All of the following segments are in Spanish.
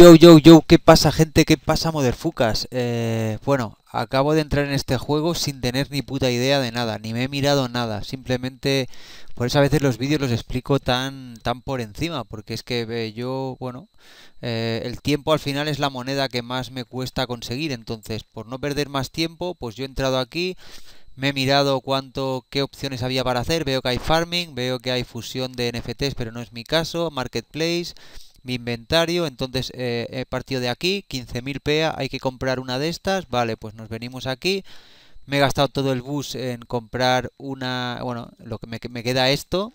Yo, yo, yo, ¿qué pasa gente? ¿Qué pasa, moderfucas? Eh, bueno, acabo de entrar en este juego sin tener ni puta idea de nada, ni me he mirado nada. Simplemente, por eso a veces los vídeos los explico tan, tan por encima, porque es que yo, bueno, eh, el tiempo al final es la moneda que más me cuesta conseguir. Entonces, por no perder más tiempo, pues yo he entrado aquí, me he mirado cuánto, qué opciones había para hacer. Veo que hay farming, veo que hay fusión de NFTs, pero no es mi caso, marketplace mi inventario, entonces eh, he partido de aquí, 15.000 PEA, hay que comprar una de estas, vale, pues nos venimos aquí, me he gastado todo el bus en comprar una, bueno, lo que me, me queda esto,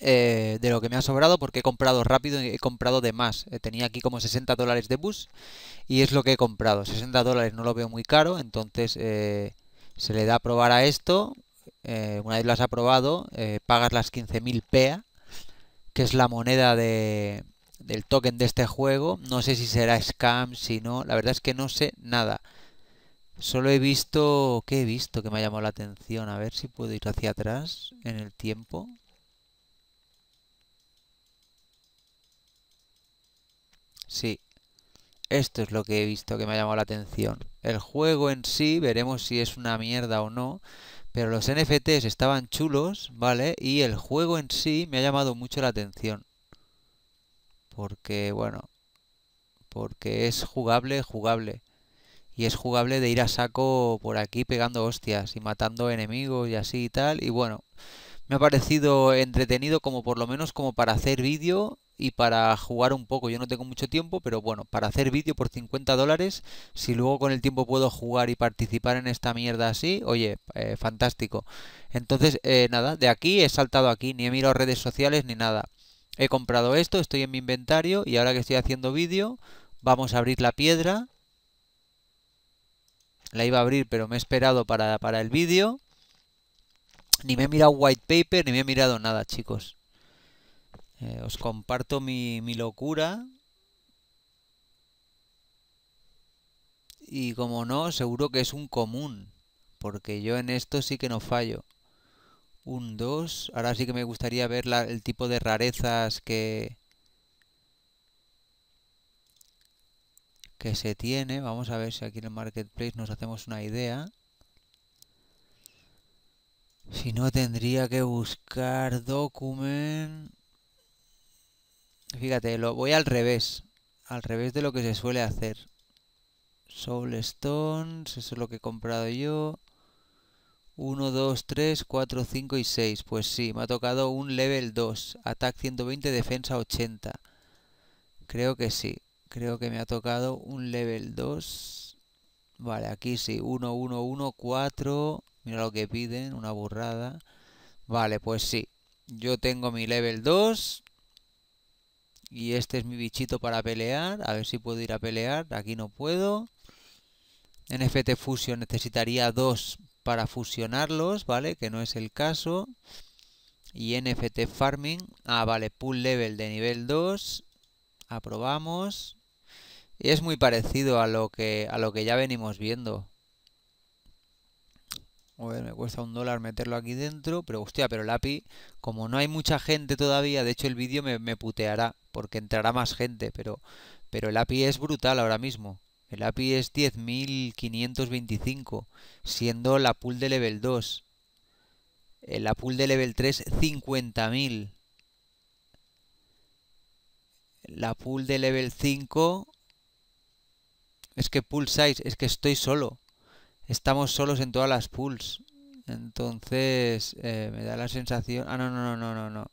eh, de lo que me ha sobrado porque he comprado rápido y he comprado de más. Eh, tenía aquí como 60 dólares de bus y es lo que he comprado. 60 dólares no lo veo muy caro, entonces se le da a probar a esto. una vez lo has aprobado, pagas las 15.000 PEA que es la moneda de, del token de este juego. No sé si será scam, si no. La verdad es que no sé nada. Solo he visto... ¿Qué he visto que me ha llamado la atención? A ver si puedo ir hacia atrás en el tiempo. Sí. Esto es lo que he visto que me ha llamado la atención. El juego en sí, veremos si es una mierda o no. Pero los NFTs estaban chulos, ¿vale? Y el juego en sí me ha llamado mucho la atención. Porque, bueno, porque es jugable, jugable. Y es jugable de ir a saco por aquí pegando hostias y matando enemigos y así y tal. Y bueno, me ha parecido entretenido como por lo menos como para hacer vídeo y para jugar un poco. Yo no tengo mucho tiempo, pero bueno, para hacer vídeo por 50 dólares, si luego con el tiempo puedo jugar y participar en esta mierda así, oye, eh, fantástico. Entonces, eh, nada, de aquí he saltado aquí, ni he mirado redes sociales ni nada. He comprado esto, estoy en mi inventario y ahora que estoy haciendo vídeo, vamos a abrir la piedra. La iba a abrir, pero me he esperado para, para el vídeo. Ni me he mirado white paper, ni me he mirado nada, chicos. Eh, os comparto mi, locura. Y como no, seguro que es un común. Porque yo en esto sí que no fallo. Un 2. Ahora sí que me gustaría ver el tipo de rarezas que... que se tiene. Vamos a ver si aquí en el marketplace nos hacemos una idea. Si no, tendría que buscar document. Fíjate, lo voy al revés. Al revés de lo que se suele hacer. Soul Stones, eso es lo que he comprado yo. 1, 2, 3, 4, 5 y 6. Pues sí, me ha tocado un level 2. Attack 120, defensa 80. Creo que sí. Creo que me ha tocado un level 2. Vale, aquí sí. 1, 1, 1, 4. Mira lo que piden, una burrada. Vale, pues sí. Yo tengo mi level 2 y este es mi bichito para pelear. A ver si puedo ir a pelear. Aquí no puedo. NFT Fusion necesitaría dos para fusionarlos, ¿vale? Que no es el caso. Y NFT Farming. Ah, vale, Pool Level de nivel 2. Aprobamos. Y es muy parecido a lo que, a lo que ya venimos viendo me cuesta un dólar meterlo aquí dentro, pero hostia, pero el API, como no hay mucha gente todavía, de hecho el vídeo me, puteará, porque entrará más gente, pero, pero el API es brutal ahora mismo. El API es 10.525, siendo la pool de level 2. Eh, la pool de level 3, 50.000. La pool de level 5... Es que pool 6, es que estoy solo estamos solos en todas las pools. Entonces, eh, me da la sensación... Ah, no, no, no, no, no, no.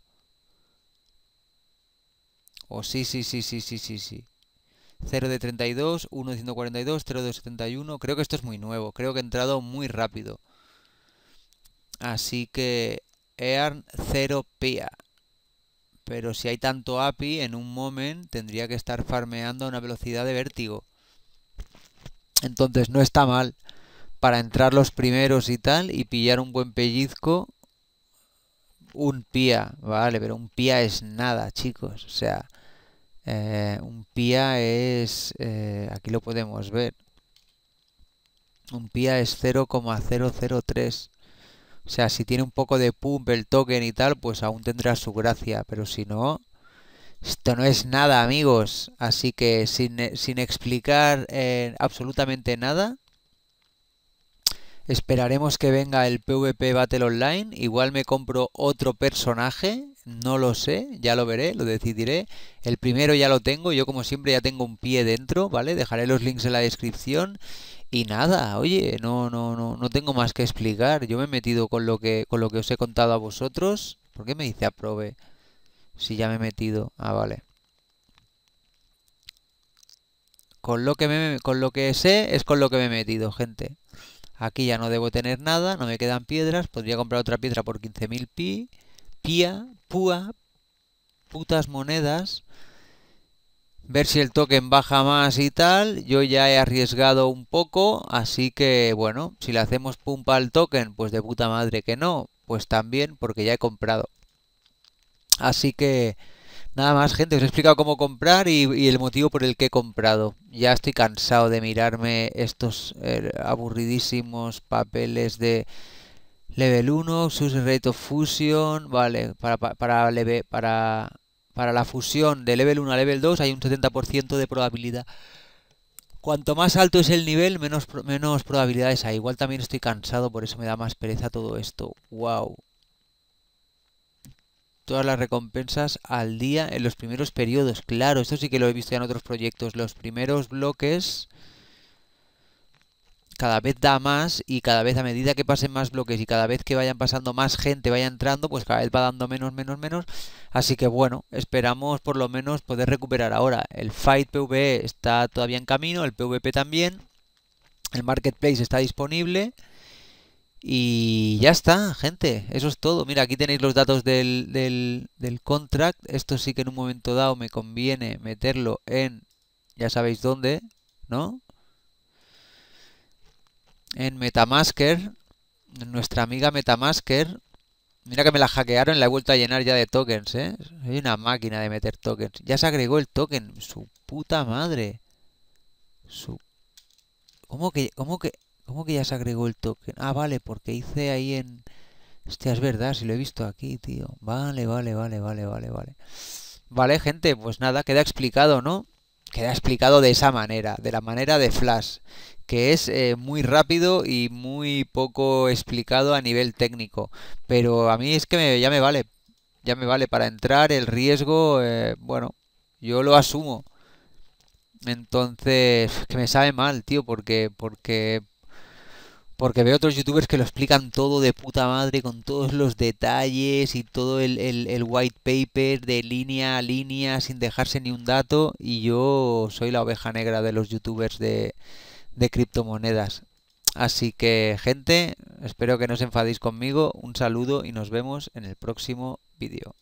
O sí, sí, sí, sí, sí, sí, sí. 0 de 32, 1 de 142, 0 de 71. Creo que esto es muy nuevo. Creo que he entrado muy rápido. Así que earn 0 PIA. Pero si hay tanto API, en un moment tendría que estar farmeando a una velocidad de vértigo. Entonces no está mal para entrar los primeros y tal y pillar un buen pellizco. Un pía, vale, pero un pía es nada, chicos. O sea, eh, un pía es... Eh, aquí lo podemos ver. Un pía es 0,003. O sea, si tiene un poco de pump el token y tal, pues aún tendrá su gracia. Pero si no, esto no es nada, amigos. Así que sin, explicar eh, absolutamente nada, Esperaremos que venga el PvP Battle Online. Igual me compro otro personaje. No lo sé, ya lo veré, lo decidiré. El primero ya lo tengo, yo como siempre ya tengo un pie dentro, ¿vale? Dejaré los links en la descripción. Y nada, oye, no, no, no, no tengo más que explicar. Yo me he metido con lo que, con lo que os he contado a vosotros. ¿Por qué me dice aprobe? Si ya me he metido. Ah, vale. Con lo que me, con lo que sé es con lo que me he metido, gente. Aquí ya no debo tener nada, no me quedan piedras. Podría comprar otra piedra por 15.000 pi. Pía, púa, putas monedas. Ver si el token baja más y tal. Yo ya he arriesgado un poco, así que bueno, si le hacemos pumpa al token, pues de puta madre que no. Pues también, porque ya he comprado. Así que... Nada más, gente, os he explicado cómo comprar y, el motivo por el que he comprado. Ya estoy cansado de mirarme estos eh, aburridísimos papeles de level 1, sus reto fusion, vale, para, para, para, para, la fusión de level 1 a level 2 hay un 70% de probabilidad. Cuanto más alto es el nivel, menos, menos probabilidades hay. Igual también estoy cansado, por eso me da más pereza todo esto. Wow todas las recompensas al día en los primeros periodos. Claro, esto sí que lo he visto ya en otros proyectos. Los primeros bloques cada vez da más y cada vez a medida que pasen más bloques y cada vez que vayan pasando más gente vaya entrando, pues cada vez va dando menos, menos, menos. Así que bueno, esperamos por lo menos poder recuperar ahora. El Fight PvE está todavía en camino, el PvP también. El Marketplace está disponible. Y ya está, gente. Eso es todo. Mira, aquí tenéis los datos del, del, del, contract. Esto sí que en un momento dado me conviene meterlo en, ya sabéis dónde, ¿no? En Metamasker, nuestra amiga Metamasker. Mira que me la hackearon, la he vuelto a llenar ya de tokens, ¿eh? Hay una máquina de meter tokens. Ya se agregó el token. Su puta madre. Su... ¿Cómo que, cómo que, ¿Cómo que ya se agregó el token? Ah, vale, porque hice ahí en... Hostia, es verdad, si lo he visto aquí, tío. Vale, vale, vale, vale, vale, vale. Vale, gente, pues nada, queda explicado, ¿no? Queda explicado de esa manera, de la manera de Flash, que es eh, muy rápido y muy poco explicado a nivel técnico. Pero a mí es que me, ya me vale, ya me vale para entrar, el riesgo, eh, bueno, yo lo asumo. Entonces, que me sabe mal, tío, porque, porque porque veo otros youtubers que lo explican todo de puta madre, con todos los detalles y todo el, white paper de línea a línea sin dejarse ni un dato. Y yo soy la oveja negra de los youtubers de, de criptomonedas. Así que, gente, espero que no os enfadéis conmigo. Un saludo y nos vemos en el próximo vídeo.